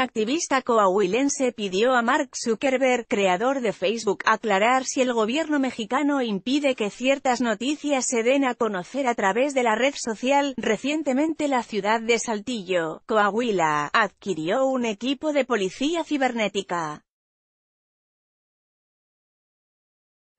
activista coahuilense pidió a Mark Zuckerberg, creador de Facebook, aclarar si el gobierno mexicano impide que ciertas noticias se den a conocer a través de la red social. Recientemente la ciudad de Saltillo, Coahuila, adquirió un equipo de policía cibernética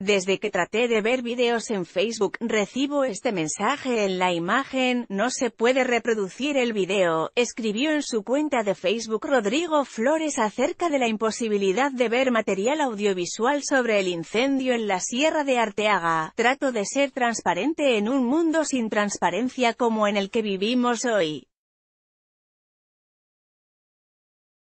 Desde que traté de ver videos en Facebook, recibo este mensaje en la imagen, no se puede reproducir el video, escribió en su cuenta de Facebook Rodrigo Flores acerca de la imposibilidad de ver material audiovisual sobre el incendio en la Sierra de Arteaga. Trato de ser transparente en un mundo sin transparencia como en el que vivimos hoy.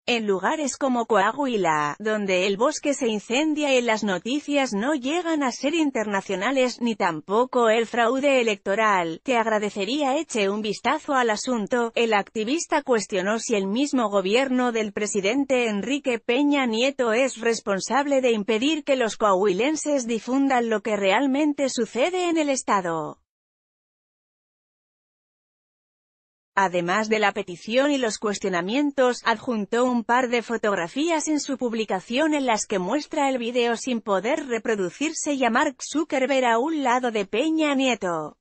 En lugares como Coahuila, donde el bosque se incendia y las noticias no llegan a ser internacionales ni tampoco el fraude electoral, que agradecería eche un vistazo al asunto. El activista cuestionó si el mismo gobierno del presidente Enrique Peña Nieto es responsable de impedir que los coahuilenses difundan lo que realmente sucede en el Estado. Además de la petición y los cuestionamientos, adjuntó un par de fotografías en su publicación en las que muestra el video sin poder reproducirse y a Mark Zuckerberg a un lado de Peña Nieto.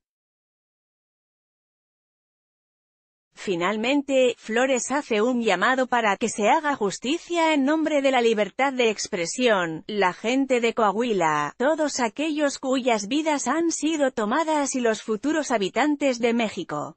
Finalmente, Flores hace un llamado para que se haga justicia en nombre de la libertad de expresión, la gente de Coahuila, todos aquellos cuyas vidas han sido tomadas y los futuros habitantes de México.